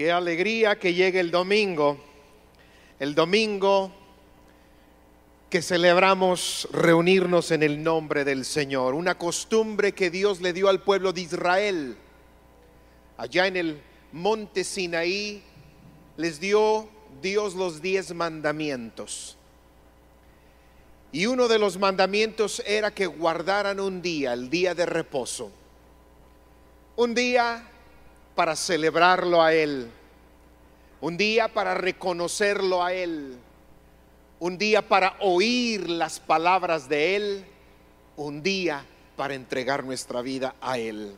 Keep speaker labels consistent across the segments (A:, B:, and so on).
A: Qué alegría que llegue el domingo, el domingo que celebramos reunirnos en el nombre del Señor, una costumbre que Dios le dio al pueblo de Israel. Allá en el monte Sinaí les dio Dios los diez mandamientos. Y uno de los mandamientos era que guardaran un día, el día de reposo. Un día para celebrarlo a Él, un día para reconocerlo a Él, un día para oír las palabras de Él, un día para entregar nuestra vida a Él.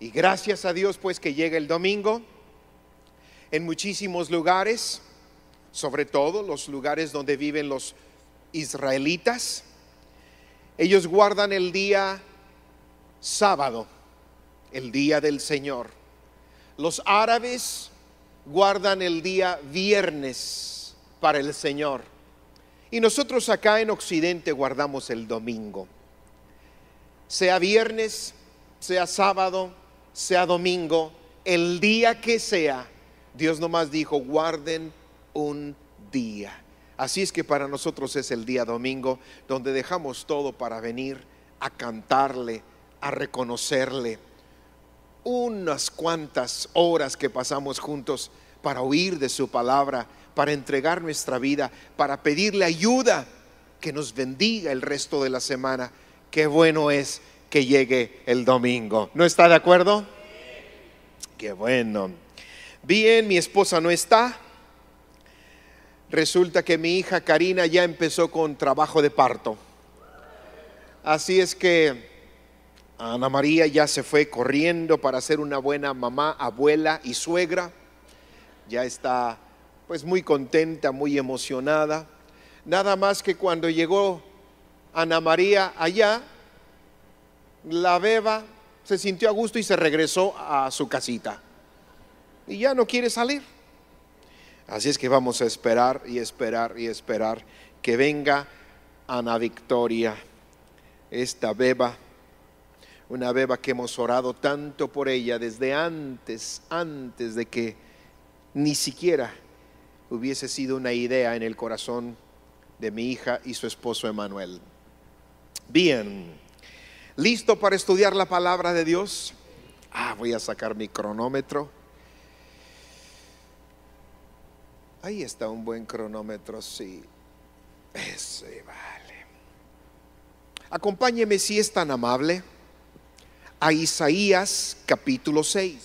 A: Y gracias a Dios pues que llega el domingo en muchísimos lugares, sobre todo los lugares donde viven los israelitas. Ellos guardan el día sábado, el día del Señor. Los árabes guardan el día viernes para el Señor. Y nosotros acá en Occidente guardamos el domingo. Sea viernes, sea sábado, sea domingo, el día que sea, Dios nomás dijo, guarden un día. Así es que para nosotros es el día domingo donde dejamos todo para venir a cantarle, a reconocerle, unas cuantas horas que pasamos juntos para oír de su palabra, para entregar nuestra vida, para pedirle ayuda, que nos bendiga el resto de la semana. Qué bueno es que llegue el domingo. ¿No está de acuerdo? Qué bueno. Bien, mi esposa no está. Resulta que mi hija Karina ya empezó con trabajo de parto. Así es que Ana María ya se fue corriendo para ser una buena mamá, abuela y suegra. Ya está pues muy contenta, muy emocionada. Nada más que cuando llegó Ana María allá, la beba se sintió a gusto y se regresó a su casita. Y ya no quiere salir. Así es que vamos a esperar y esperar y esperar que venga Ana Victoria, esta beba una beba que hemos orado tanto por ella desde antes, antes de que ni siquiera hubiese sido una idea en el corazón de mi hija y su esposo Emanuel. Bien, ¿listo para estudiar la palabra de Dios? Ah, voy a sacar mi cronómetro. Ahí está un buen cronómetro, sí. Ese vale. Acompáñeme si es tan amable a Isaías capítulo 6.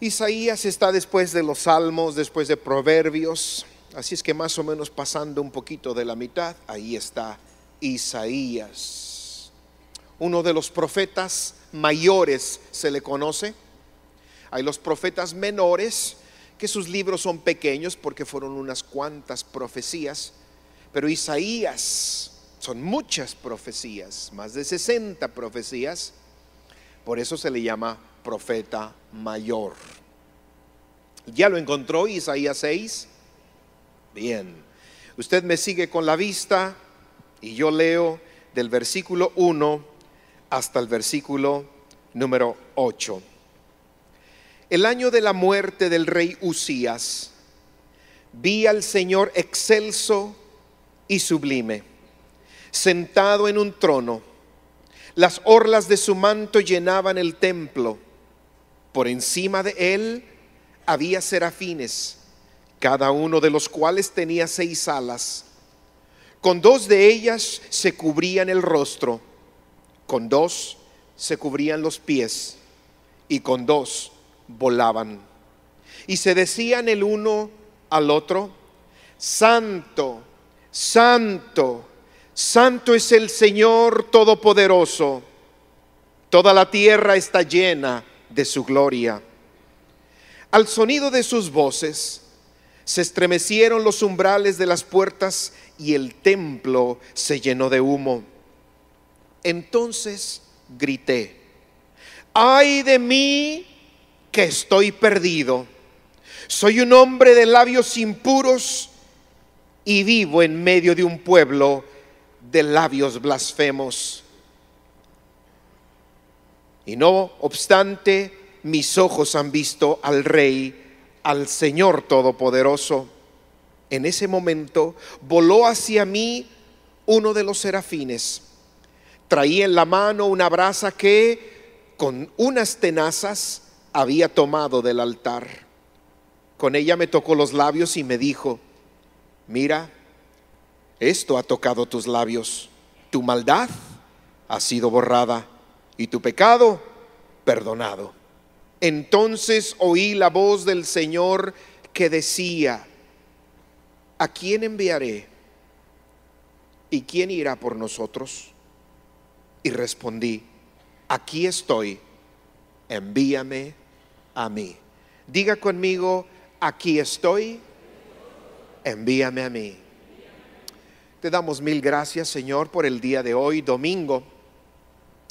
A: Isaías está después de los salmos, después de proverbios, así es que más o menos pasando un poquito de la mitad, ahí está Isaías uno de los profetas mayores se le conoce. Hay los profetas menores, que sus libros son pequeños porque fueron unas cuantas profecías, pero Isaías son muchas profecías, más de 60 profecías, por eso se le llama profeta mayor. ¿Ya lo encontró Isaías 6? Bien, usted me sigue con la vista y yo leo del versículo 1 hasta el versículo número 8. El año de la muerte del rey Usías, vi al Señor excelso y sublime, sentado en un trono. Las orlas de su manto llenaban el templo. Por encima de él había serafines, cada uno de los cuales tenía seis alas. Con dos de ellas se cubrían el rostro con dos se cubrían los pies y con dos volaban. Y se decían el uno al otro, Santo, Santo, Santo es el Señor Todopoderoso, toda la tierra está llena de su gloria. Al sonido de sus voces, se estremecieron los umbrales de las puertas y el templo se llenó de humo. Entonces grité, ay de mí que estoy perdido. Soy un hombre de labios impuros y vivo en medio de un pueblo de labios blasfemos. Y no obstante, mis ojos han visto al Rey, al Señor Todopoderoso. En ese momento voló hacia mí uno de los serafines Traía en la mano una brasa que con unas tenazas había tomado del altar. Con ella me tocó los labios y me dijo, mira, esto ha tocado tus labios, tu maldad ha sido borrada y tu pecado perdonado. Entonces oí la voz del Señor que decía, ¿a quién enviaré? ¿Y quién irá por nosotros? Y respondí, aquí estoy, envíame a mí. Diga conmigo, aquí estoy, envíame a mí. Te damos mil gracias, Señor, por el día de hoy, domingo.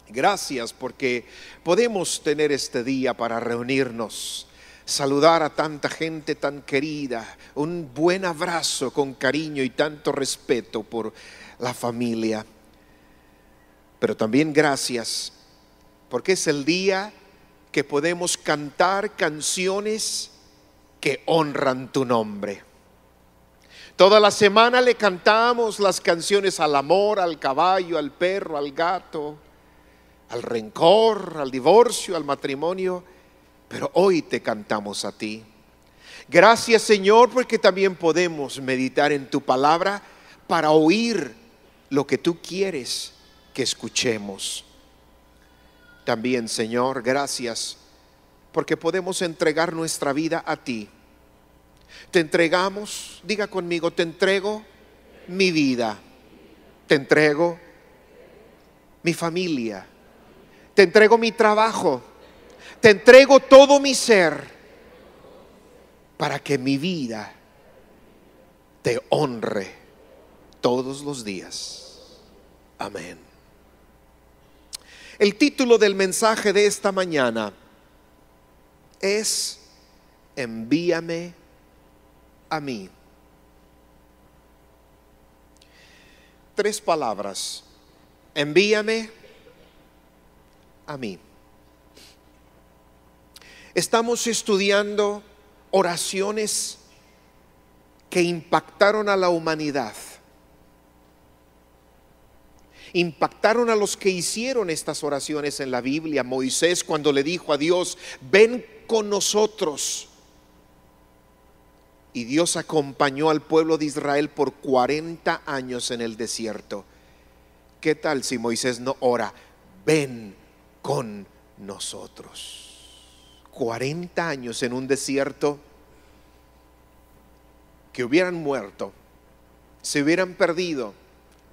A: Gracias porque podemos tener este día para reunirnos, saludar a tanta gente tan querida, un buen abrazo con cariño y tanto respeto por la familia pero también gracias, porque es el día que podemos cantar canciones que honran tu nombre. Toda la semana le cantamos las canciones al amor, al caballo, al perro, al gato, al rencor, al divorcio, al matrimonio, pero hoy te cantamos a ti. Gracias Señor porque también podemos meditar en tu palabra para oír lo que tú quieres que escuchemos. También, Señor, gracias porque podemos entregar nuestra vida a ti. Te entregamos, diga conmigo, te entrego mi vida, te entrego mi familia, te entrego mi trabajo, te entrego todo mi ser para que mi vida te honre todos los días. Amén. El título del mensaje de esta mañana es Envíame a mí. Tres palabras. Envíame a mí. Estamos estudiando oraciones que impactaron a la humanidad impactaron a los que hicieron estas oraciones en la Biblia. Moisés cuando le dijo a Dios, ven con nosotros. Y Dios acompañó al pueblo de Israel por 40 años en el desierto. ¿Qué tal si Moisés no ora? Ven con nosotros. 40 años en un desierto que hubieran muerto, se hubieran perdido,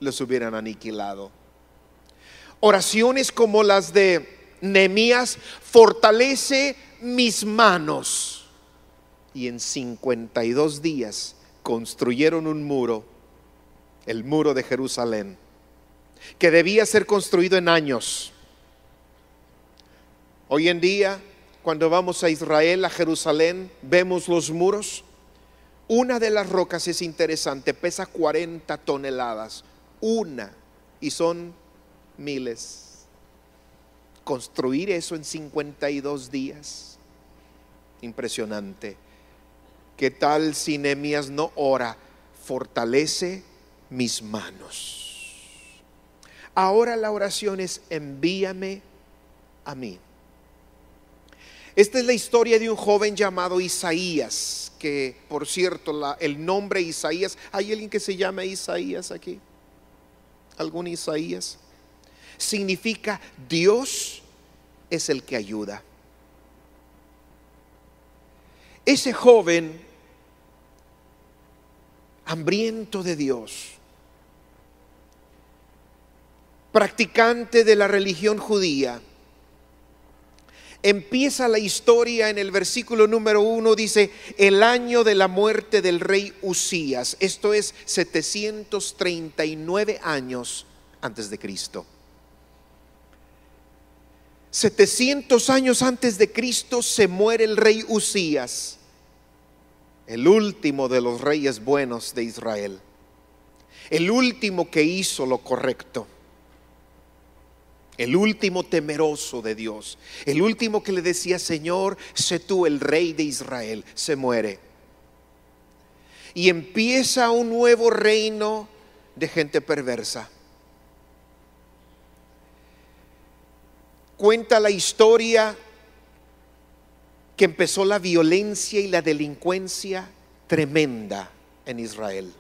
A: los hubieran aniquilado. Oraciones como las de Nemías fortalece mis manos. Y en 52 días construyeron un muro, el muro de Jerusalén, que debía ser construido en años. Hoy en día, cuando vamos a Israel, a Jerusalén, vemos los muros. Una de las rocas es interesante, pesa 40 toneladas una y son miles. Construir eso en 52 días. Impresionante. ¿Qué tal si no ora? Fortalece mis manos. Ahora la oración es envíame a mí. Esta es la historia de un joven llamado Isaías, que por cierto el nombre Isaías, ¿hay alguien que se llama Isaías aquí? algún Isaías? Significa Dios es el que ayuda. Ese joven hambriento de Dios, practicante de la religión judía, Empieza la historia en el versículo número uno, dice, el año de la muerte del rey Usías, esto es 739 años antes de Cristo. 700 años antes de Cristo se muere el rey Usías, el último de los reyes buenos de Israel, el último que hizo lo correcto el último temeroso de Dios, el último que le decía, Señor, sé tú el rey de Israel, se muere. Y empieza un nuevo reino de gente perversa. Cuenta la historia que empezó la violencia y la delincuencia tremenda en Israel.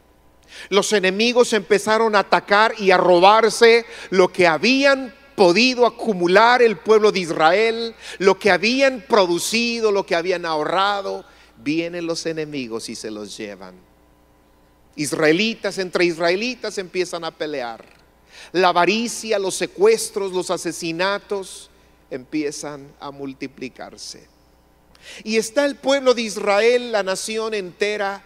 A: Los enemigos empezaron a atacar y a robarse lo que habían podido acumular el pueblo de Israel, lo que habían producido, lo que habían ahorrado, vienen los enemigos y se los llevan. Israelitas entre israelitas empiezan a pelear. La avaricia, los secuestros, los asesinatos empiezan a multiplicarse. Y está el pueblo de Israel, la nación entera,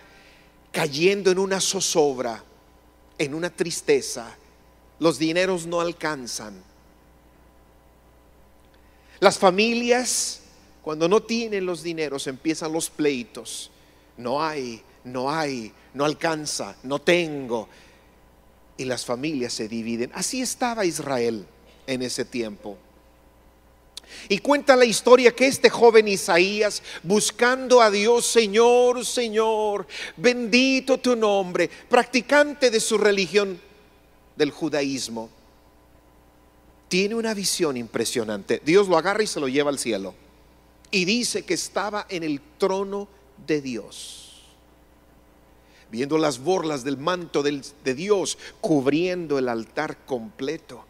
A: cayendo en una zozobra, en una tristeza. Los dineros no alcanzan. Las familias, cuando no tienen los dineros, empiezan los pleitos. No hay, no hay, no alcanza, no tengo. Y las familias se dividen. Así estaba Israel en ese tiempo. Y cuenta la historia que este joven Isaías, buscando a Dios, Señor, Señor, bendito tu nombre, practicante de su religión, del judaísmo, tiene una visión impresionante. Dios lo agarra y se lo lleva al cielo. Y dice que estaba en el trono de Dios, viendo las borlas del manto de Dios cubriendo el altar completo.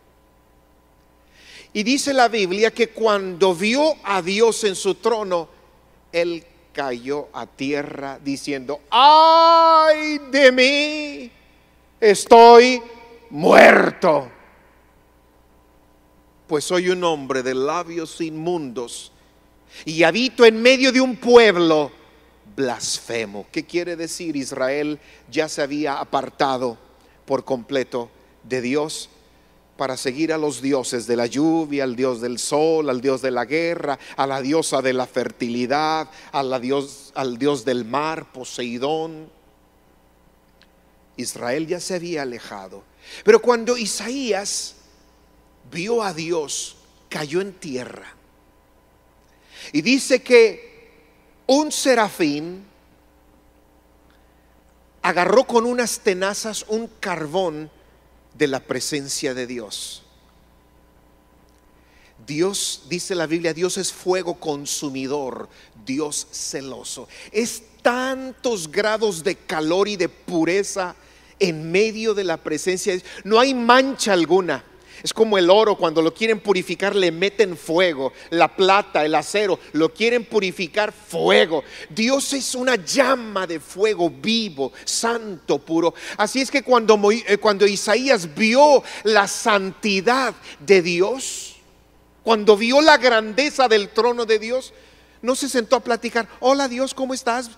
A: Y dice la Biblia que cuando vio a Dios en su trono, él cayó a tierra diciendo, ay de mí, estoy muerto pues soy un hombre de labios inmundos y habito en medio de un pueblo blasfemo. ¿Qué quiere decir? Israel ya se había apartado por completo de Dios para seguir a los dioses de la lluvia, al dios del sol, al dios de la guerra, a la diosa de la fertilidad, dios, al dios del mar, Poseidón. Israel ya se había alejado. Pero cuando Isaías vio a Dios, cayó en tierra. Y dice que un serafín agarró con unas tenazas un carbón de la presencia de Dios. Dios, dice la Biblia, Dios es fuego consumidor, Dios celoso. Es tantos grados de calor y de pureza en medio de la presencia. No hay mancha alguna. Es como el oro, cuando lo quieren purificar le meten fuego. La plata, el acero, lo quieren purificar fuego. Dios es una llama de fuego vivo, santo, puro. Así es que cuando, eh, cuando Isaías vio la santidad de Dios, cuando vio la grandeza del trono de Dios, no se sentó a platicar, hola Dios, ¿cómo estás?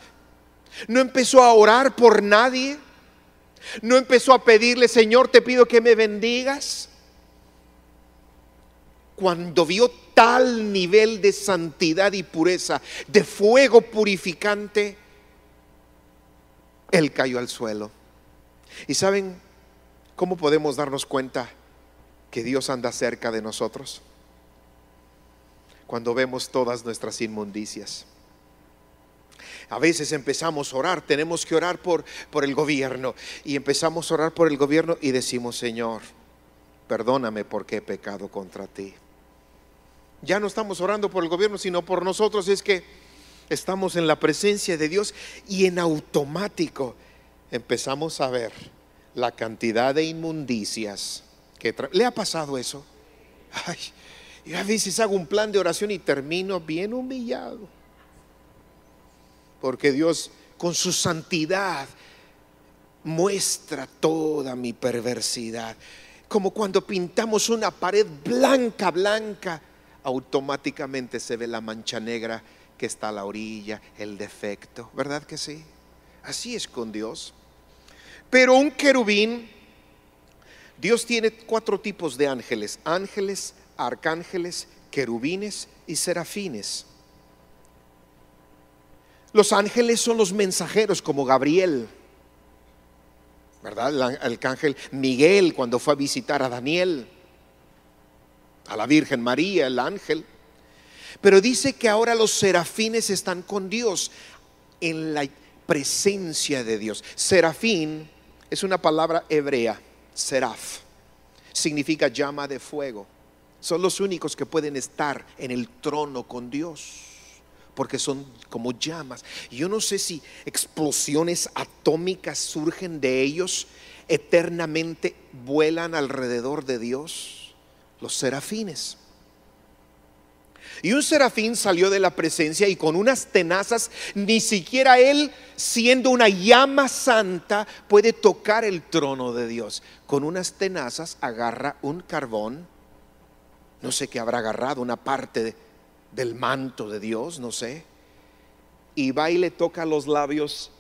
A: No empezó a orar por nadie. No empezó a pedirle, Señor, te pido que me bendigas cuando vio tal nivel de santidad y pureza, de fuego purificante, él cayó al suelo. ¿Y saben cómo podemos darnos cuenta que Dios anda cerca de nosotros? Cuando vemos todas nuestras inmundicias. A veces empezamos a orar, tenemos que orar por, por el gobierno. Y empezamos a orar por el gobierno y decimos, Señor, perdóname porque he pecado contra ti. Ya no estamos orando por el gobierno, sino por nosotros. Es que estamos en la presencia de Dios y en automático empezamos a ver la cantidad de inmundicias que le ha pasado eso. Ay, a veces hago un plan de oración y termino bien humillado. Porque Dios con su santidad muestra toda mi perversidad. Como cuando pintamos una pared blanca, blanca automáticamente se ve la mancha negra que está a la orilla, el defecto, ¿verdad que sí? Así es con Dios. Pero un querubín, Dios tiene cuatro tipos de ángeles, ángeles, arcángeles, querubines y serafines. Los ángeles son los mensajeros como Gabriel, ¿verdad? El arcángel Miguel cuando fue a visitar a Daniel a la Virgen María, el ángel. Pero dice que ahora los serafines están con Dios, en la presencia de Dios. Serafín es una palabra hebrea, seraf, significa llama de fuego. Son los únicos que pueden estar en el trono con Dios, porque son como llamas. Yo no sé si explosiones atómicas surgen de ellos, eternamente vuelan alrededor de Dios los serafines. Y un serafín salió de la presencia y con unas tenazas, ni siquiera él, siendo una llama santa, puede tocar el trono de Dios. Con unas tenazas agarra un carbón, no sé qué habrá agarrado, una parte del manto de Dios, no sé, y va y le toca los labios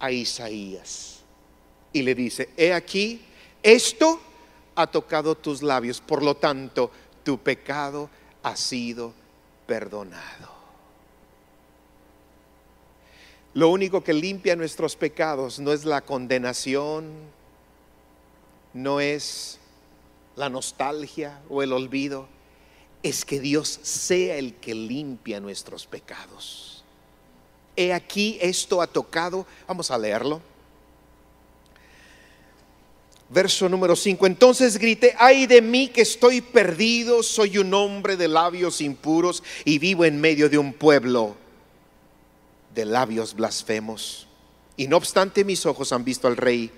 A: a Isaías y le dice, he aquí, esto ha tocado tus labios, por lo tanto, tu pecado ha sido perdonado. Lo único que limpia nuestros pecados no es la condenación, no es la nostalgia o el olvido, es que Dios sea el que limpia nuestros pecados. He aquí esto ha tocado, vamos a leerlo verso número 5. Entonces grité, ay de mí que estoy perdido, soy un hombre de labios impuros y vivo en medio de un pueblo de labios blasfemos. Y no obstante mis ojos han visto al rey,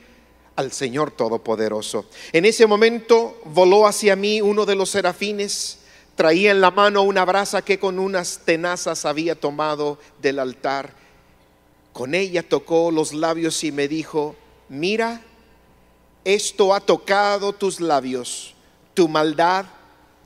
A: al Señor Todopoderoso. En ese momento voló hacia mí uno de los serafines, traía en la mano una brasa que con unas tenazas había tomado del altar. Con ella tocó los labios y me dijo, mira, esto ha tocado tus labios, tu maldad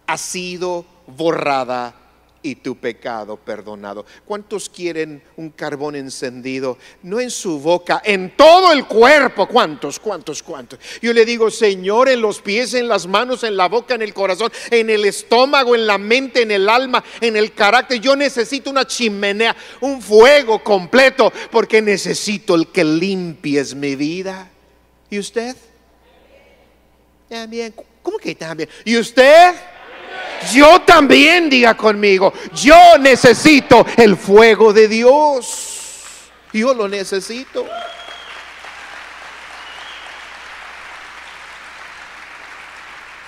A: ha sido borrada y tu pecado perdonado. ¿Cuántos quieren un carbón encendido? No en su boca, en todo el cuerpo. ¿Cuántos, cuántos, cuántos? Yo le digo, Señor, en los pies, en las manos, en la boca, en el corazón, en el estómago, en la mente, en el alma, en el carácter. Yo necesito una chimenea, un fuego completo, porque necesito el que limpies mi vida. ¿Y usted? ¿Cómo que también? ¿Y usted? Yo también, diga conmigo, yo necesito el fuego de Dios. Yo lo necesito.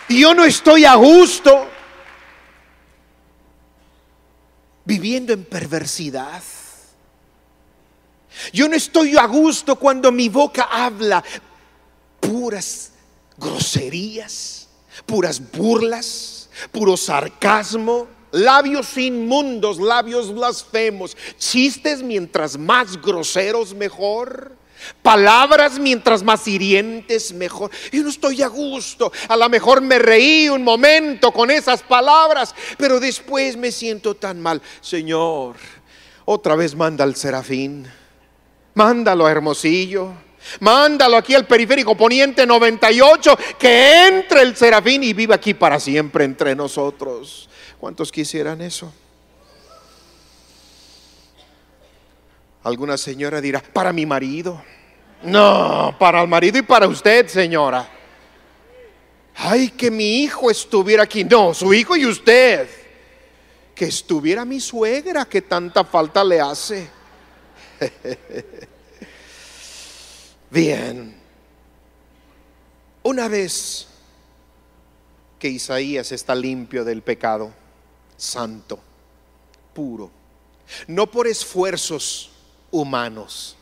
A: Yo no estoy a gusto viviendo en perversidad. Yo no estoy a gusto cuando mi boca habla puras groserías, puras burlas, puro sarcasmo, labios inmundos, labios blasfemos, chistes mientras más groseros mejor. Palabras mientras más hirientes mejor. Yo no estoy a gusto. A lo mejor me reí un momento con esas palabras, pero después me siento tan mal. Señor, otra vez manda al serafín. Mándalo a Hermosillo Mándalo aquí al periférico poniente 98, que entre el serafín y viva aquí para siempre entre nosotros. ¿Cuántos quisieran eso? Alguna señora dirá, para mi marido. No, para el marido y para usted, señora. Ay, que mi hijo estuviera aquí. No, su hijo y usted. Que estuviera mi suegra, que tanta falta le hace. Bien. Una vez que Isaías está limpio del pecado, santo, puro, no por esfuerzos humanos.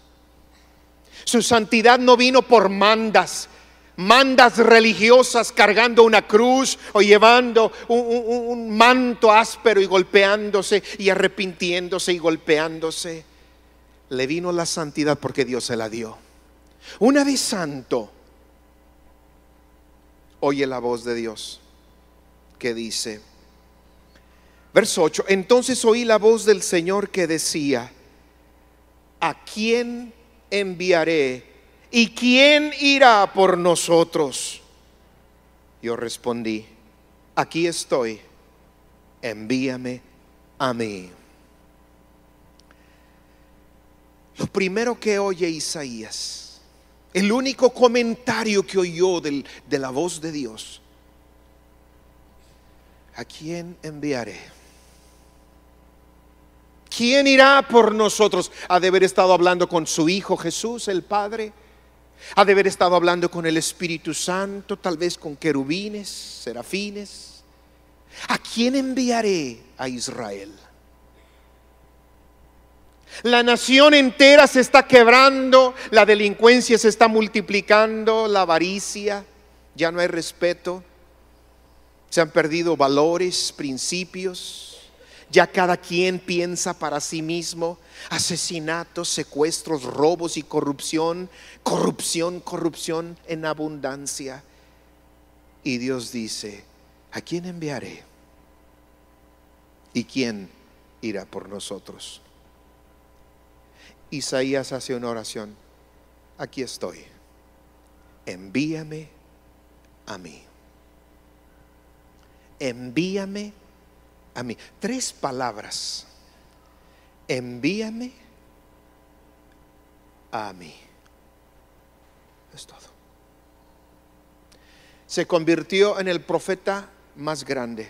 A: Su santidad no vino por mandas, mandas religiosas cargando una cruz o llevando un, manto áspero y golpeándose y arrepintiéndose y golpeándose. Le vino la santidad porque Dios se la dio. Una vez santo, oye la voz de Dios que dice, verso 8, entonces oí la voz del Señor que decía, ¿a quién enviaré? ¿Y quién irá por nosotros? Yo respondí, aquí estoy, envíame a mí. Lo primero que oye Isaías el único comentario que oyó de la voz de Dios. ¿A quién enviaré? ¿Quién irá por nosotros? Ha de haber estado hablando con su Hijo Jesús, el Padre. Ha de haber estado hablando con el Espíritu Santo, tal vez con querubines, serafines. ¿A quién enviaré a Israel? La nación entera se está quebrando, la delincuencia se está multiplicando, la avaricia, ya no hay respeto, se han perdido valores, principios, ya cada quien piensa para sí mismo, asesinatos, secuestros, robos y corrupción, corrupción, corrupción en abundancia. Y Dios dice, ¿a quién enviaré? ¿Y quién irá por nosotros? Isaías hace una oración. Aquí estoy. Envíame a mí. Envíame a mí. Tres palabras. Envíame a mí. Es todo. Se convirtió en el profeta más grande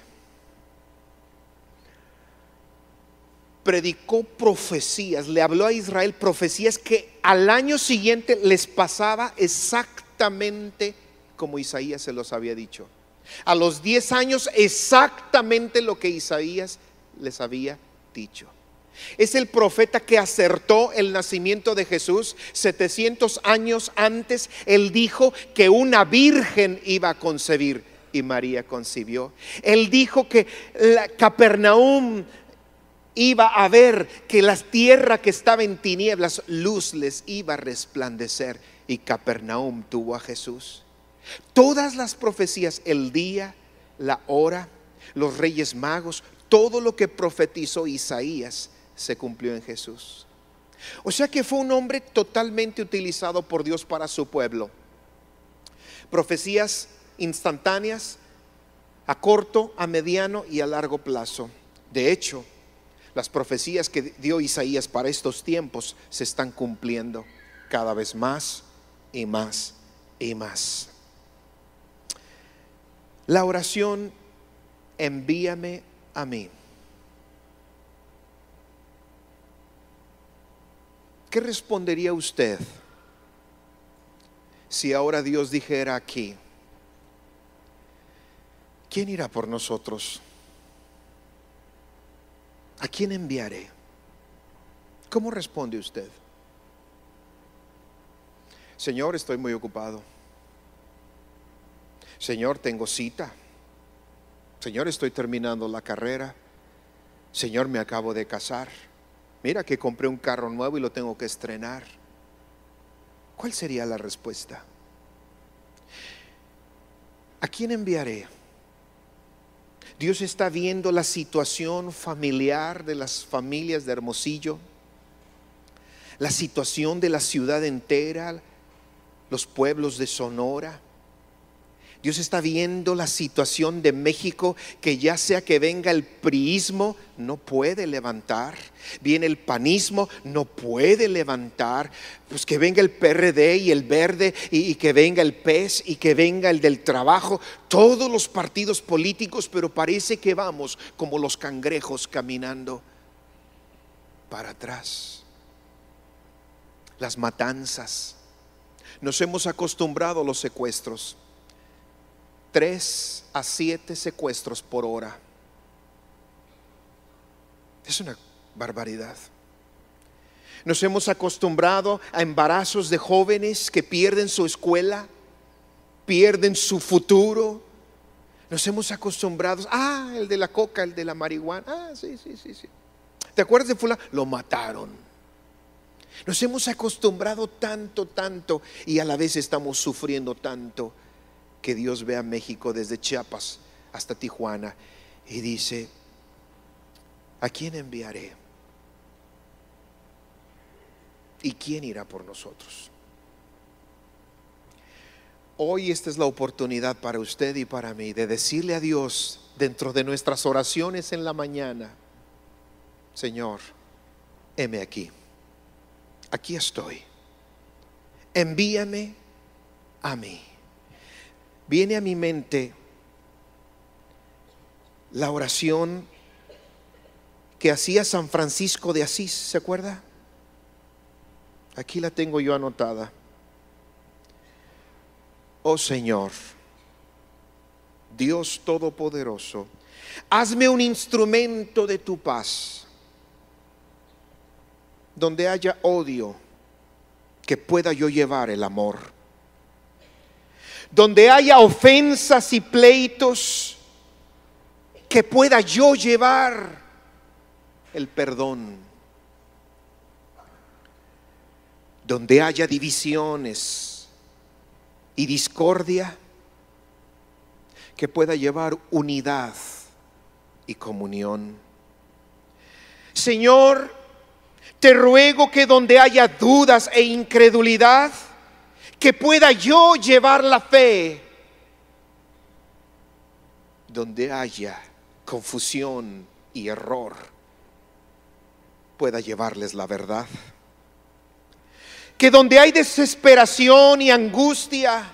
A: predicó profecías, le habló a Israel profecías que al año siguiente les pasaba exactamente como Isaías se los había dicho. A los 10 años exactamente lo que Isaías les había dicho. Es el profeta que acertó el nacimiento de Jesús. 700 años antes, él dijo que una virgen iba a concebir y María concibió. Él dijo que la Capernaum iba a ver que la tierra que estaba en tinieblas, luz les iba a resplandecer. Y Capernaum tuvo a Jesús. Todas las profecías, el día, la hora, los reyes magos, todo lo que profetizó Isaías se cumplió en Jesús. O sea que fue un hombre totalmente utilizado por Dios para su pueblo. Profecías instantáneas a corto, a mediano y a largo plazo. De hecho, las profecías que dio Isaías para estos tiempos se están cumpliendo cada vez más y más y más. La oración, envíame a mí. ¿Qué respondería usted si ahora Dios dijera aquí, ¿quién irá por nosotros? ¿a quién enviaré? ¿Cómo responde usted? Señor, estoy muy ocupado. Señor, tengo cita. Señor, estoy terminando la carrera. Señor, me acabo de casar. Mira que compré un carro nuevo y lo tengo que estrenar. ¿Cuál sería la respuesta? ¿A quién enviaré? Dios está viendo la situación familiar de las familias de Hermosillo, la situación de la ciudad entera, los pueblos de Sonora. Dios está viendo la situación de México que ya sea que venga el priismo, no puede levantar. Viene el panismo, no puede levantar. Pues que venga el PRD y el verde y, que venga el PES y que venga el del trabajo. Todos los partidos políticos, pero parece que vamos como los cangrejos caminando para atrás. Las matanzas. Nos hemos acostumbrado a los secuestros 3 a siete secuestros por hora. Es una barbaridad. Nos hemos acostumbrado a embarazos de jóvenes que pierden su escuela, pierden su futuro. Nos hemos acostumbrado, ah, el de la coca, el de la marihuana, ah, sí, sí, sí, sí. ¿Te acuerdas de fulano? Lo mataron. Nos hemos acostumbrado tanto, tanto y a la vez estamos sufriendo tanto que Dios vea México desde Chiapas hasta Tijuana y dice, ¿a quién enviaré? ¿Y quién irá por nosotros? Hoy esta es la oportunidad para usted y para mí de decirle a Dios dentro de nuestras oraciones en la mañana, Señor, heme aquí, aquí estoy, envíame a mí viene a mi mente la oración que hacía San Francisco de Asís, ¿se acuerda? Aquí la tengo yo anotada. Oh Señor, Dios Todopoderoso, hazme un instrumento de tu paz, donde haya odio, que pueda yo llevar el amor donde haya ofensas y pleitos, que pueda yo llevar el perdón. Donde haya divisiones y discordia, que pueda llevar unidad y comunión. Señor, te ruego que donde haya dudas e incredulidad, que pueda yo llevar la fe donde haya confusión y error, pueda llevarles la verdad. Que donde hay desesperación y angustia,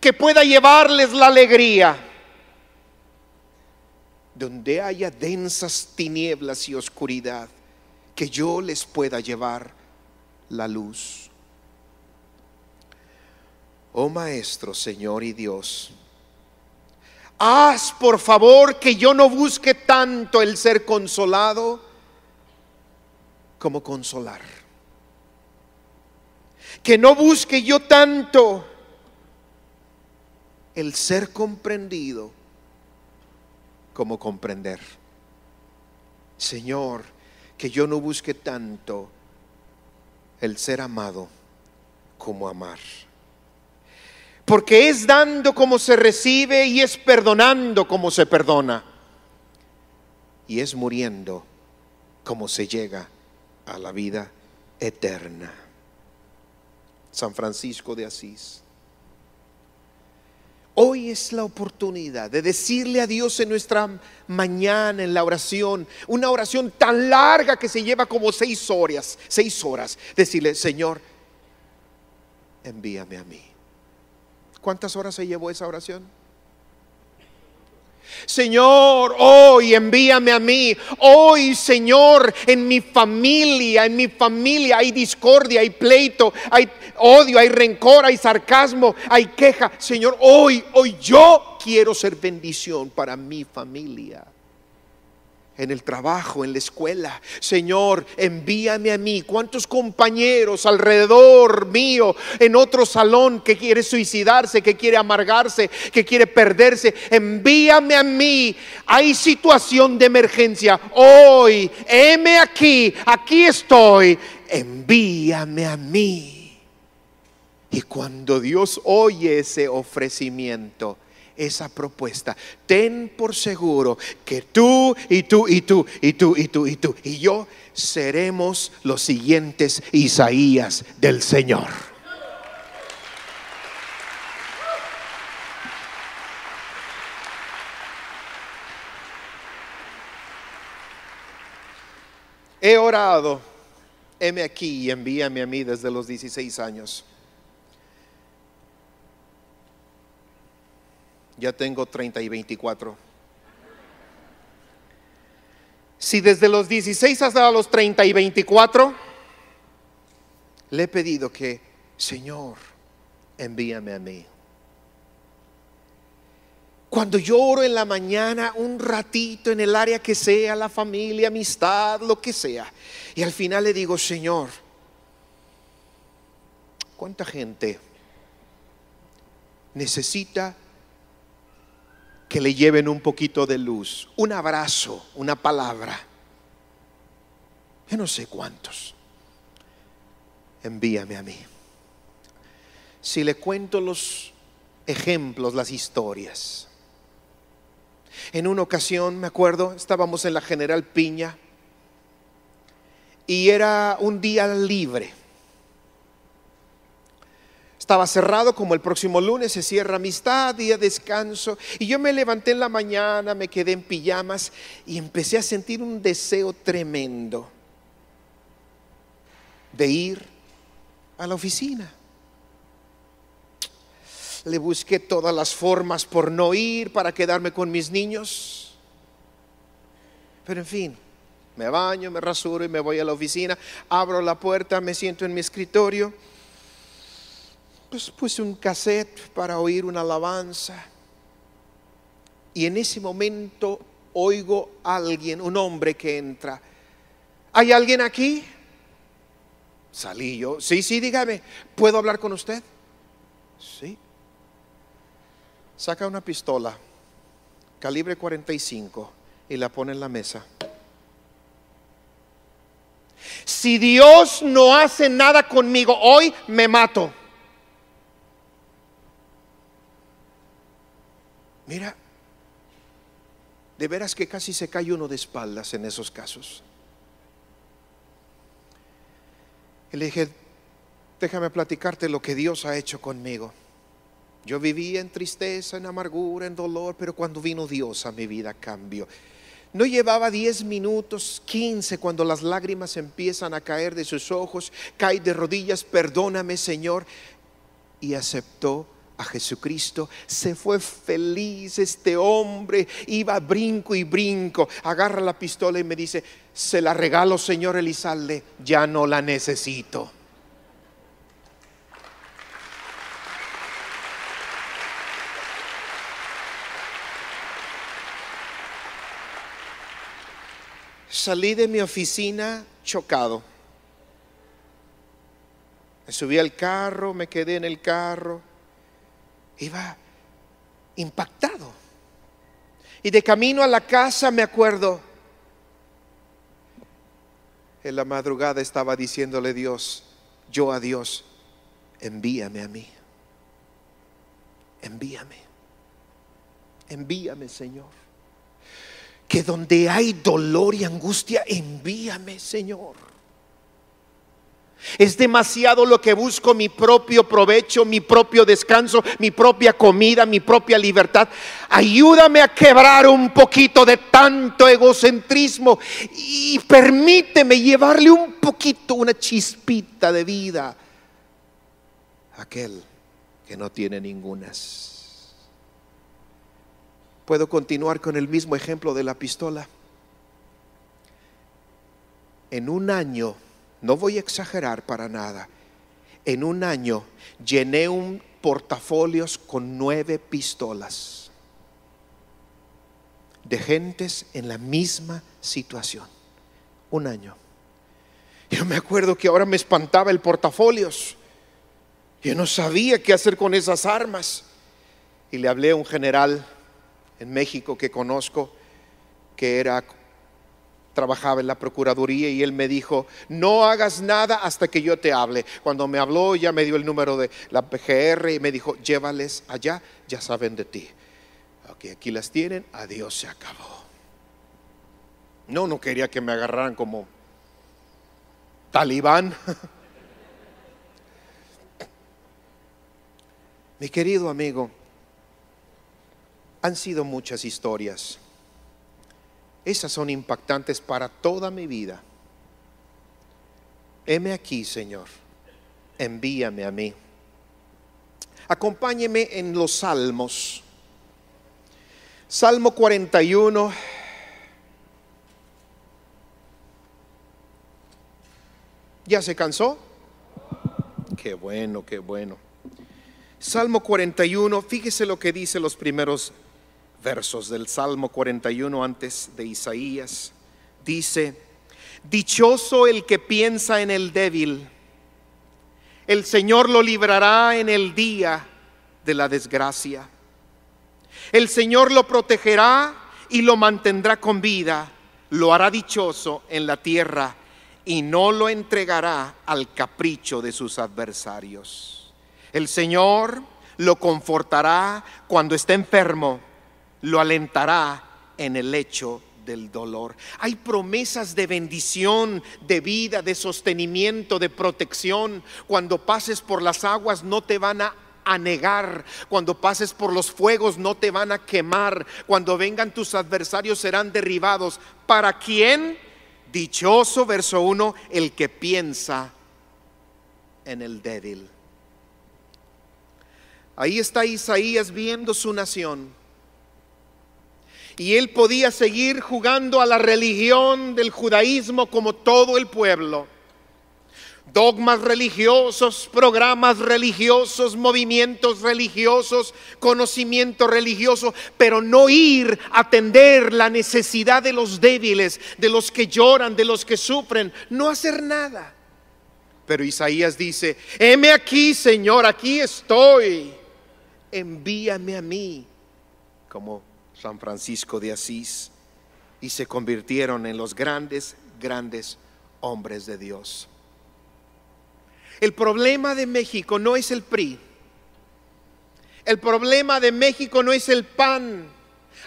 A: que pueda llevarles la alegría. Donde haya densas tinieblas y oscuridad, que yo les pueda llevar la luz oh Maestro, Señor y Dios, haz por favor que yo no busque tanto el ser consolado como consolar. Que no busque yo tanto el ser comprendido como comprender. Señor, que yo no busque tanto el ser amado como amar porque es dando como se recibe y es perdonando como se perdona. Y es muriendo como se llega a la vida eterna. San Francisco de Asís. Hoy es la oportunidad de decirle a Dios en nuestra mañana, en la oración, una oración tan larga que se lleva como seis horas, seis horas. Decirle, Señor, envíame a mí. ¿Cuántas horas se llevó esa oración? Señor, hoy envíame a mí. Hoy, Señor, en mi familia, en mi familia hay discordia, hay pleito, hay odio, hay rencor, hay sarcasmo, hay queja. Señor, hoy, hoy yo quiero ser bendición para mi familia en el trabajo, en la escuela. Señor, envíame a mí. ¿Cuántos compañeros alrededor mío en otro salón que quiere suicidarse, que quiere amargarse, que quiere perderse? Envíame a mí. Hay situación de emergencia. Hoy, heme aquí, aquí estoy. Envíame a mí. Y cuando Dios oye ese ofrecimiento, esa propuesta. Ten por seguro que tú y tú y tú y tú y tú y tú y yo seremos los siguientes Isaías del Señor. He orado, heme aquí y envíame a mí desde los 16 años. ya tengo 30 y 24. Si desde los 16 hasta los 30 y 24 le he pedido que, Señor, envíame a mí. Cuando lloro en la mañana, un ratito en el área que sea, la familia, amistad, lo que sea, y al final le digo, Señor, ¿cuánta gente necesita que le lleven un poquito de luz, un abrazo, una palabra. Yo no sé cuántos. Envíame a mí. Si le cuento los ejemplos, las historias. En una ocasión, me acuerdo, estábamos en la General Piña y era un día libre estaba cerrado como el próximo lunes se cierra amistad, día descanso. Y yo me levanté en la mañana, me quedé en pijamas y empecé a sentir un deseo tremendo de ir a la oficina. Le busqué todas las formas por no ir, para quedarme con mis niños. Pero en fin, me baño, me rasuro y me voy a la oficina, abro la puerta, me siento en mi escritorio pues puse un cassette para oír una alabanza. Y en ese momento oigo a alguien, un hombre que entra. ¿Hay alguien aquí? Salí yo. Sí, sí, dígame. ¿Puedo hablar con usted? Sí. Saca una pistola, calibre 45, y la pone en la mesa. Si Dios no hace nada conmigo hoy, me mato. Mira, de veras que casi se cae uno de espaldas en esos casos. Y le dije, déjame platicarte lo que Dios ha hecho conmigo. Yo vivía en tristeza, en amargura, en dolor, pero cuando vino Dios a mi vida cambió. No llevaba 10 minutos, 15, cuando las lágrimas empiezan a caer de sus ojos, cae de rodillas, perdóname Señor, y aceptó a Jesucristo, se fue feliz este hombre, iba brinco y brinco, agarra la pistola y me dice, se la regalo señor Elizalde, ya no la necesito. Salí de mi oficina chocado. Me subí al carro, me quedé en el carro iba impactado. Y de camino a la casa me acuerdo, en la madrugada estaba diciéndole Dios, yo a Dios, envíame a mí, envíame, envíame Señor. Que donde hay dolor y angustia, envíame Señor es demasiado lo que busco, mi propio provecho, mi propio descanso, mi propia comida, mi propia libertad. Ayúdame a quebrar un poquito de tanto egocentrismo y permíteme llevarle un poquito, una chispita de vida a aquel que no tiene ningunas. Puedo continuar con el mismo ejemplo de la pistola. En un año no voy a exagerar para nada, en un año llené un portafolios con nueve pistolas de gentes en la misma situación. Un año. Yo me acuerdo que ahora me espantaba el portafolios. Yo no sabía qué hacer con esas armas. Y le hablé a un general en México que conozco, que era trabajaba en la Procuraduría y él me dijo, no hagas nada hasta que yo te hable. Cuando me habló ya me dio el número de la PGR y me dijo, llévales allá, ya saben de ti. Ok, aquí las tienen, adiós, se acabó. No, no quería que me agarraran como talibán. Mi querido amigo, han sido muchas historias esas son impactantes para toda mi vida. Heme aquí, Señor. Envíame a mí. Acompáñeme en los salmos. Salmo 41. ¿Ya se cansó? Qué bueno, qué bueno. Salmo 41, fíjese lo que dice los primeros versos del Salmo 41 antes de Isaías, dice, Dichoso el que piensa en el débil, el Señor lo librará en el día de la desgracia. El Señor lo protegerá y lo mantendrá con vida, lo hará dichoso en la tierra y no lo entregará al capricho de sus adversarios. El Señor lo confortará cuando esté enfermo lo alentará en el hecho del dolor. Hay promesas de bendición, de vida, de sostenimiento, de protección. Cuando pases por las aguas no te van a anegar, Cuando pases por los fuegos no te van a quemar. Cuando vengan tus adversarios serán derribados. ¿Para quién? Dichoso, verso 1, el que piensa en el débil. Ahí está Isaías viendo su nación y él podía seguir jugando a la religión del judaísmo como todo el pueblo. Dogmas religiosos, programas religiosos, movimientos religiosos, conocimiento religioso, pero no ir a atender la necesidad de los débiles, de los que lloran, de los que sufren, no hacer nada. Pero Isaías dice, heme aquí, Señor, aquí estoy, envíame a mí, como San Francisco de Asís, y se convirtieron en los grandes, grandes hombres de Dios. El problema de México no es el PRI. El problema de México no es el PAN.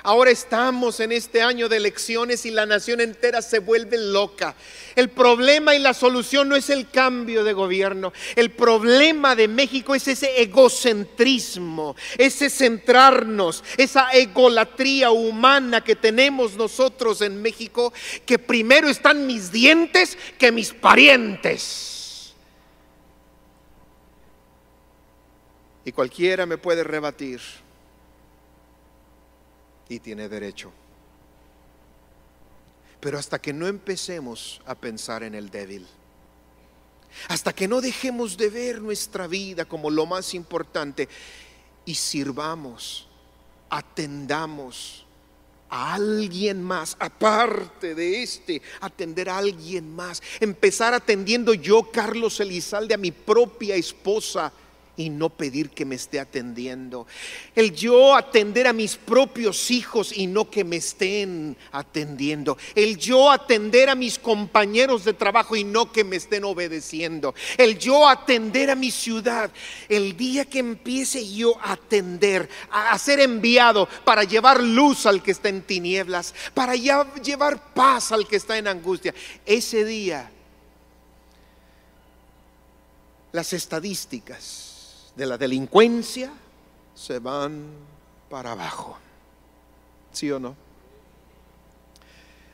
A: Ahora estamos en este año de elecciones y la nación entera se vuelve loca. El problema y la solución no es el cambio de gobierno. El problema de México es ese egocentrismo, ese centrarnos, esa egolatría humana que tenemos nosotros en México, que primero están mis dientes que mis parientes. Y cualquiera me puede rebatir y tiene derecho. Pero hasta que no empecemos a pensar en el débil, hasta que no dejemos de ver nuestra vida como lo más importante y sirvamos, atendamos a alguien más, aparte de este, atender a alguien más, empezar atendiendo yo, Carlos Elizalde, a mi propia esposa, y no pedir que me esté atendiendo. El yo atender a mis propios hijos y no que me estén atendiendo. El yo atender a mis compañeros de trabajo y no que me estén obedeciendo. El yo atender a mi ciudad. El día que empiece yo a atender, a, ser enviado para llevar luz al que está en tinieblas, para llevar paz al que está en angustia. Ese día... Las estadísticas de la delincuencia se van para abajo. ¿Sí o no?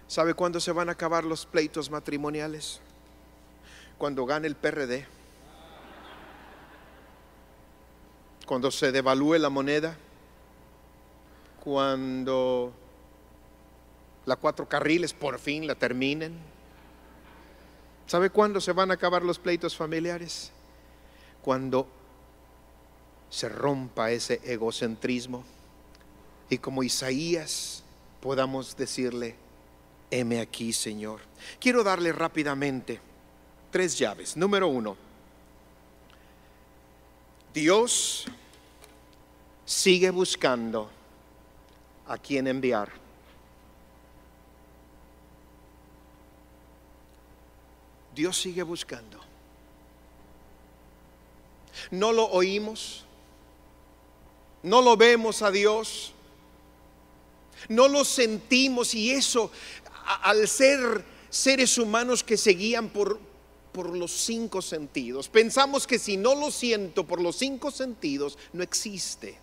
A: ¿Sabe cuándo se van a acabar los pleitos matrimoniales? Cuando gane el PRD. Cuando se devalúe la moneda. Cuando las cuatro carriles por fin la terminen. ¿Sabe cuándo se van a acabar los pleitos familiares? Cuando se rompa ese egocentrismo y como Isaías podamos decirle, heme aquí Señor. Quiero darle rápidamente tres llaves. Número uno, Dios sigue buscando a quien enviar. Dios sigue buscando. No lo oímos, no lo vemos a Dios, no lo sentimos y eso al ser seres humanos que se guían por, por los cinco sentidos. Pensamos que si no lo siento por los cinco sentidos, no existe.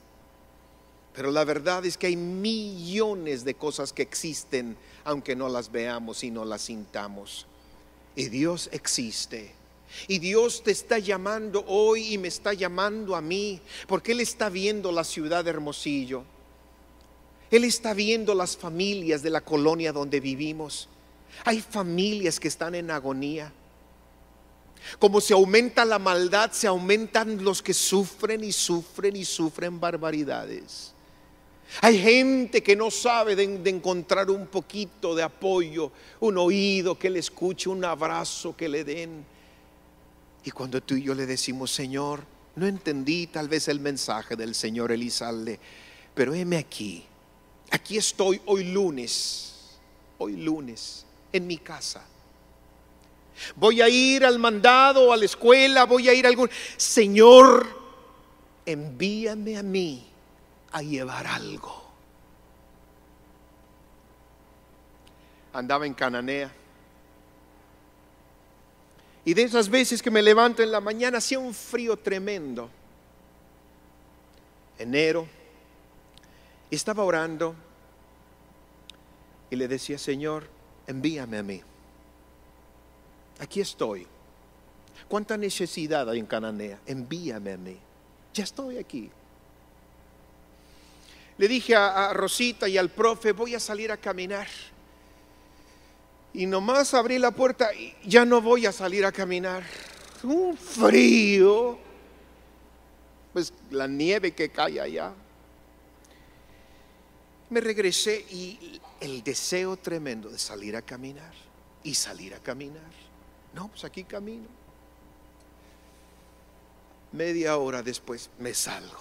A: Pero la verdad es que hay millones de cosas que existen, aunque no las veamos y no las sintamos. Y Dios existe. Y Dios te está llamando hoy y me está llamando a mí, porque Él está viendo la ciudad de Hermosillo. Él está viendo las familias de la colonia donde vivimos. Hay familias que están en agonía. Como se aumenta la maldad, se aumentan los que sufren y sufren y sufren barbaridades. Hay gente que no sabe de, encontrar un poquito de apoyo, un oído que le escuche, un abrazo que le den. Y cuando tú y yo le decimos, Señor, no entendí tal vez el mensaje del Señor Elizalde, pero heme aquí. Aquí estoy hoy lunes, hoy lunes, en mi casa. Voy a ir al mandado, a la escuela, voy a ir a algún... Señor, envíame a mí a llevar algo. Andaba en Cananea y de esas veces que me levanto en la mañana hacía un frío tremendo. Enero. Estaba orando y le decía, Señor, envíame a mí. Aquí estoy. ¿Cuánta necesidad hay en Cananea? Envíame a mí. Ya estoy aquí. Le dije a, Rosita y al profe, voy a salir a caminar y nomás abrí la puerta y ya no voy a salir a caminar. Un frío. Pues la nieve que cae allá. Me regresé y el deseo tremendo de salir a caminar y salir a caminar. No, pues aquí camino. Media hora después me salgo.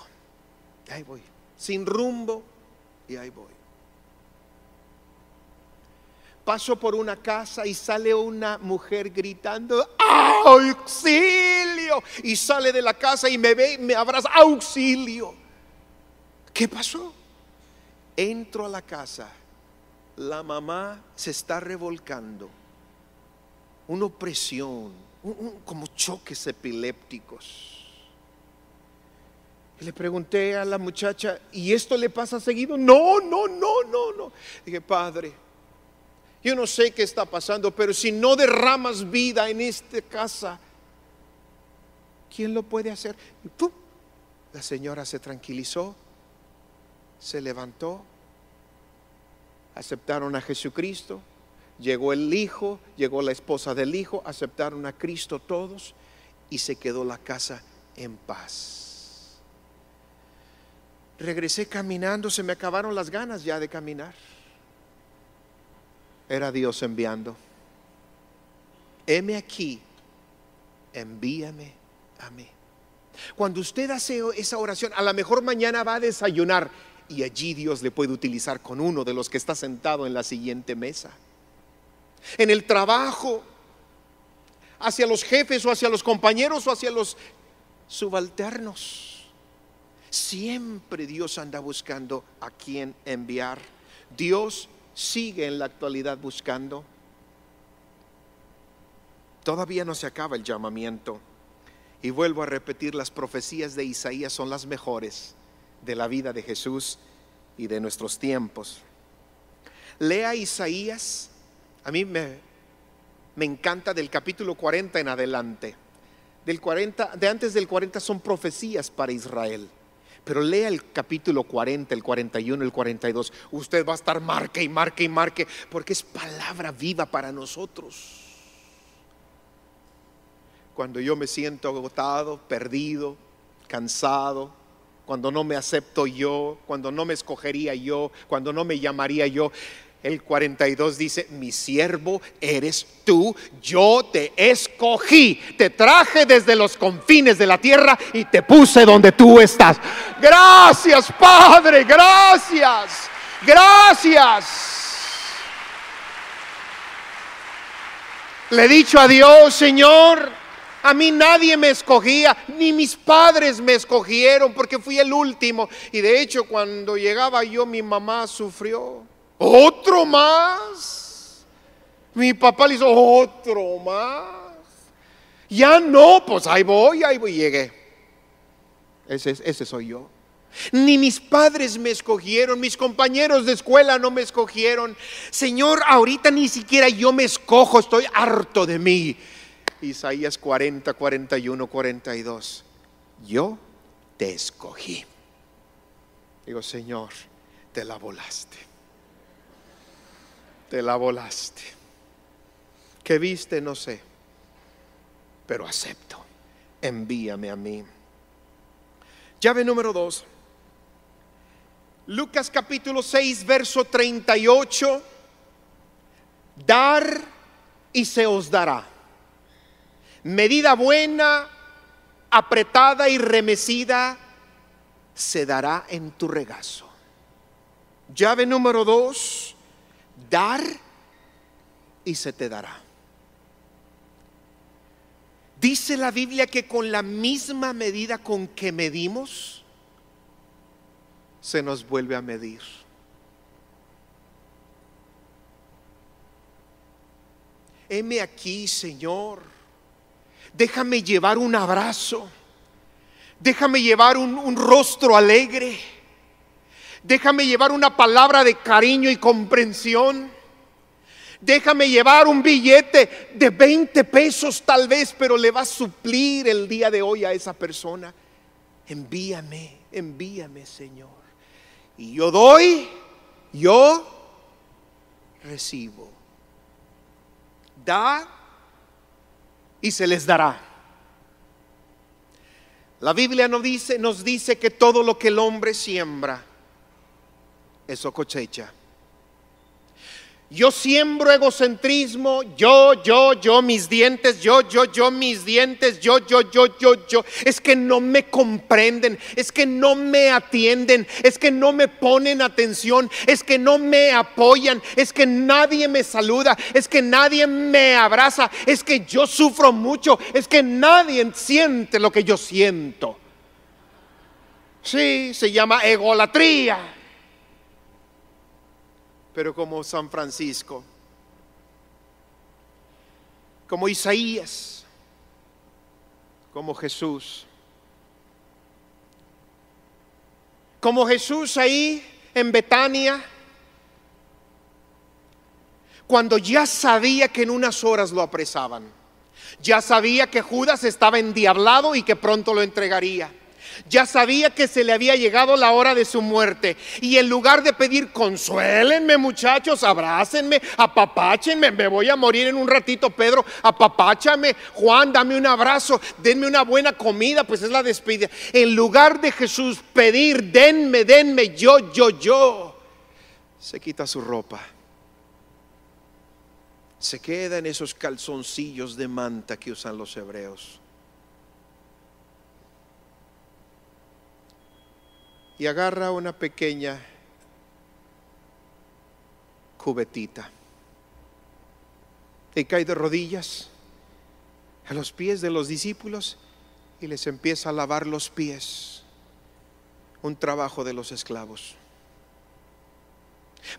A: Ahí voy. Sin rumbo y ahí voy. Paso por una casa y sale una mujer gritando, auxilio. Y sale de la casa y me ve y me abraza, auxilio. ¿Qué pasó? Entro a la casa, la mamá se está revolcando, una opresión, como choques epilépticos. Le pregunté a la muchacha, ¿y esto le pasa seguido? No, no, no, no, no. Dije, padre, yo no sé qué está pasando, pero si no derramas vida en esta casa, ¿quién lo puede hacer? Y La señora se tranquilizó, se levantó, aceptaron a Jesucristo, llegó el hijo, llegó la esposa del hijo, aceptaron a Cristo todos y se quedó la casa en paz. Regresé caminando, se me acabaron las ganas ya de caminar era Dios enviando. Heme aquí, envíame a mí. Cuando usted hace esa oración, a lo mejor mañana va a desayunar y allí Dios le puede utilizar con uno de los que está sentado en la siguiente mesa. En el trabajo, hacia los jefes o hacia los compañeros o hacia los subalternos. Siempre Dios anda buscando a quien enviar. Dios sigue en la actualidad buscando. Todavía no se acaba el llamamiento. Y vuelvo a repetir, las profecías de Isaías son las mejores de la vida de Jesús y de nuestros tiempos. Lea Isaías, a mí me, me encanta del capítulo 40 en adelante. Del 40, de antes del 40 son profecías para Israel. Pero lea el capítulo 40, el 41, el 42. Usted va a estar marca y marque y marque porque es palabra viva para nosotros. Cuando yo me siento agotado, perdido, cansado, cuando no me acepto yo, cuando no me escogería yo, cuando no me llamaría yo, el 42 dice, mi siervo eres tú, yo te escogí, te traje desde los confines de la tierra y te puse donde tú estás. Gracias, Padre, gracias, gracias. Le he dicho a Dios, Señor, a mí nadie me escogía, ni mis padres me escogieron porque fui el último. Y de hecho, cuando llegaba yo, mi mamá sufrió otro más. Mi papá le hizo otro más. Ya no, pues ahí voy, ahí voy, llegué. Ese, ese soy yo. Ni mis padres me escogieron, mis compañeros de escuela no me escogieron. Señor, ahorita ni siquiera yo me escojo, estoy harto de mí. Isaías 40, 41, 42. Yo te escogí. Digo, Señor, te la volaste te la volaste. ¿Qué viste? No sé, pero acepto. Envíame a mí. Llave número 2. Lucas capítulo 6, verso 38. Dar y se os dará. Medida buena, apretada y remecida, se dará en tu regazo. Llave número dos dar y se te dará. Dice la Biblia que con la misma medida con que medimos, se nos vuelve a medir. Heme aquí, Señor. Déjame llevar un abrazo. Déjame llevar un, un rostro alegre Déjame llevar una palabra de cariño y comprensión. Déjame llevar un billete de 20 pesos tal vez, pero le va a suplir el día de hoy a esa persona. Envíame, envíame Señor. Y yo doy, yo recibo. Da y se les dará. La Biblia nos dice, nos dice que todo lo que el hombre siembra, eso cosecha. Yo siembro egocentrismo, yo, yo, yo, mis dientes, yo, yo, yo, mis dientes, yo, yo, yo, yo, yo. Es que no me comprenden, es que no me atienden, es que no me ponen atención, es que no me apoyan, es que nadie me saluda, es que nadie me abraza, es que yo sufro mucho, es que nadie siente lo que yo siento. Sí, se llama egolatría pero como San Francisco, como Isaías, como Jesús. Como Jesús ahí en Betania, cuando ya sabía que en unas horas lo apresaban. Ya sabía que Judas estaba endiablado y que pronto lo entregaría. Ya sabía que se le había llegado la hora de su muerte. Y en lugar de pedir, consuélenme muchachos, abrácenme, apapáchenme, me voy a morir en un ratito, Pedro, apapáchame, Juan, dame un abrazo, denme una buena comida, pues es la despedida. En lugar de Jesús pedir, denme, denme, yo, yo, yo, se quita su ropa. Se queda en esos calzoncillos de manta que usan los hebreos y agarra una pequeña cubetita y cae de rodillas a los pies de los discípulos y les empieza a lavar los pies, un trabajo de los esclavos.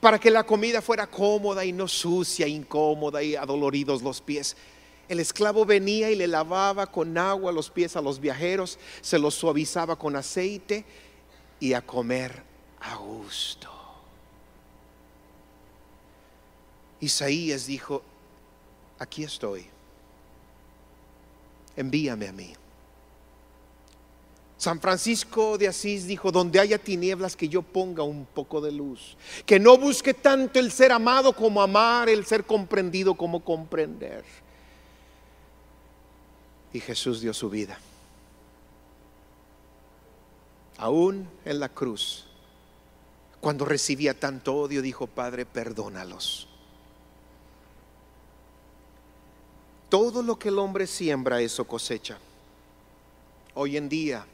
A: Para que la comida fuera cómoda y no sucia, incómoda y adoloridos los pies. El esclavo venía y le lavaba con agua los pies a los viajeros, se los suavizaba con aceite, y a comer a gusto. Isaías dijo, aquí estoy, envíame a mí. San Francisco de Asís dijo, donde haya tinieblas, que yo ponga un poco de luz, que no busque tanto el ser amado como amar, el ser comprendido como comprender. Y Jesús dio su vida aún en la cruz, cuando recibía tanto odio, dijo, Padre, perdónalos. Todo lo que el hombre siembra, eso cosecha. Hoy en día,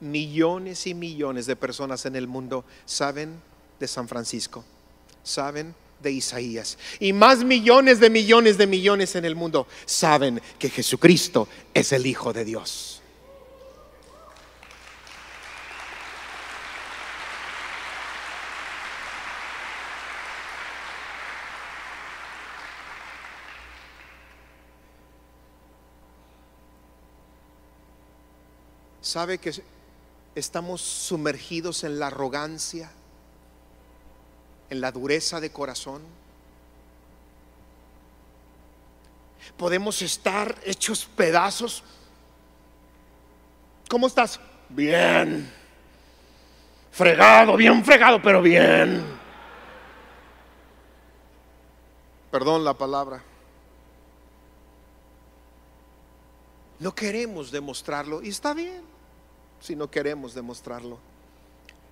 A: millones y millones de personas en el mundo saben de San Francisco, saben de Isaías. Y más millones de millones de millones en el mundo saben que Jesucristo es el Hijo de Dios. ¿Sabe que estamos sumergidos en la arrogancia, en la dureza de corazón? Podemos estar hechos pedazos. ¿Cómo estás?
B: Bien.
A: Fregado, bien fregado, pero bien. Perdón la palabra. No queremos demostrarlo y está bien si no queremos demostrarlo.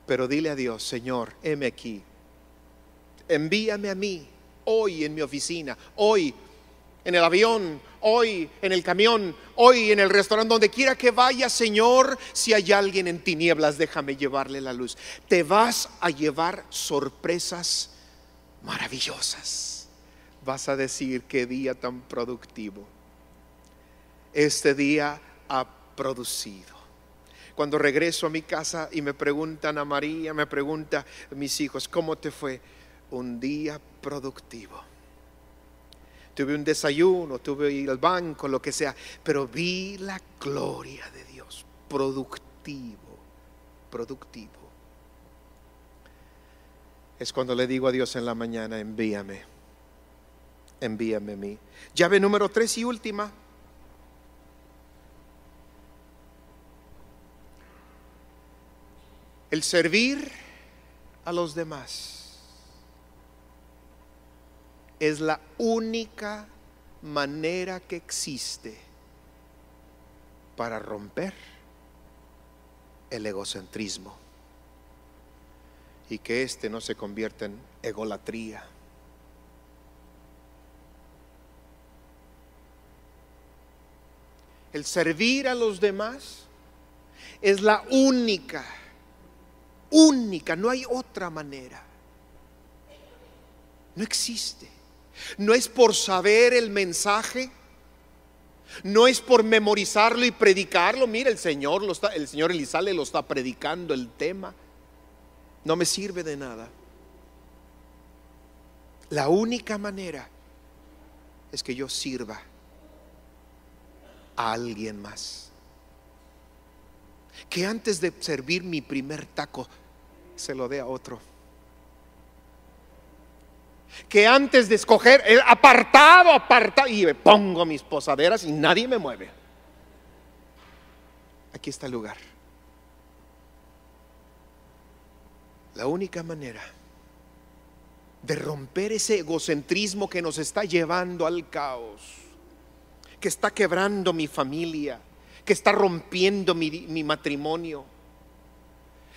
A: Pero dile a Dios, Señor, heme aquí. Envíame a mí hoy en mi oficina, hoy en el avión, hoy en el camión, hoy en el restaurante, donde quiera que vaya, Señor, si hay alguien en tinieblas, déjame llevarle la luz. Te vas a llevar sorpresas maravillosas. Vas a decir qué día tan productivo. Este día ha producido cuando regreso a mi casa y me preguntan a María, me preguntan a mis hijos, ¿cómo te fue? Un día productivo. Tuve un desayuno, tuve ir al banco, lo que sea, pero vi la gloria de Dios. Productivo, productivo. Es cuando le digo a Dios en la mañana, envíame, envíame a mí. Llave número tres y última, el servir a los demás es la única manera que existe para romper el egocentrismo y que éste no se convierta en egolatría. El servir a los demás es la única única, no hay otra manera. No existe. No es por saber el mensaje, no es por memorizarlo y predicarlo. Mira, el Señor, lo el Señor Elizalde lo está predicando el tema. No me sirve de nada. La única manera es que yo sirva a alguien más que antes de servir mi primer taco, se lo dé a otro. Que antes de escoger, eh, apartado, apartado, y me pongo mis posaderas y nadie me mueve. Aquí está el lugar. La única manera de romper ese egocentrismo que nos está llevando al caos, que está quebrando mi familia, que está rompiendo mi, matrimonio.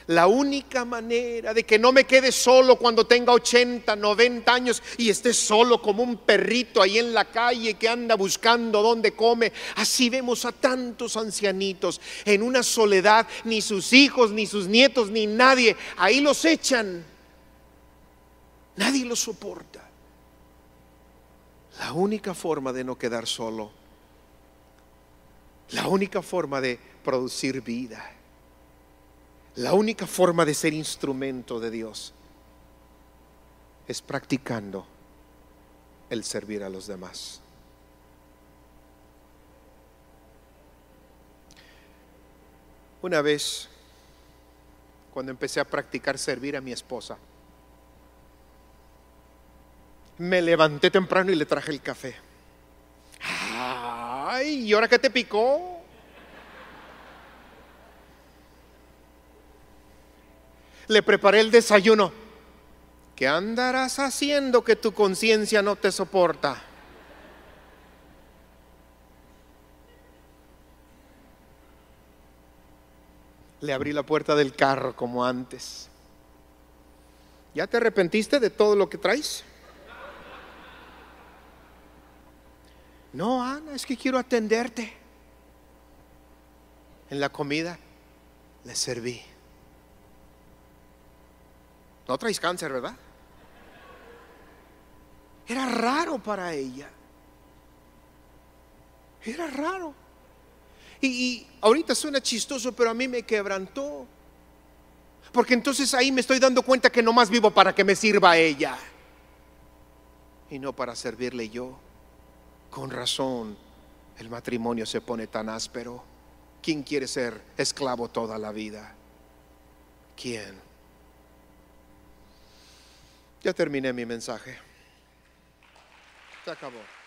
A: La única manera de que no me quede solo cuando tenga 80, 90 años y esté solo como un perrito ahí en la calle que anda buscando dónde come. Así vemos a tantos ancianitos en una soledad, ni sus hijos, ni sus nietos, ni nadie. Ahí los echan. Nadie los soporta. La única forma de no quedar solo la única forma de producir vida, la única forma de ser instrumento de Dios es practicando el servir a los demás. Una vez, cuando empecé a practicar servir a mi esposa, me levanté temprano y le traje el café. ¿y ahora que te picó? Le preparé el desayuno. ¿Qué andarás haciendo que tu conciencia no te soporta? Le abrí la puerta del carro como antes. ¿Ya te arrepentiste de todo lo que traes? No, Ana, es que quiero atenderte. En la comida le serví. No traes cáncer, ¿verdad? Era raro para ella. Era raro. Y, ahorita suena chistoso, pero a mí me quebrantó. Porque entonces ahí me estoy dando cuenta que no más vivo para que me sirva ella. Y no para servirle yo. Con razón el matrimonio se pone tan áspero. ¿Quién quiere ser esclavo toda la vida? ¿Quién? Ya terminé mi mensaje. Se acabó.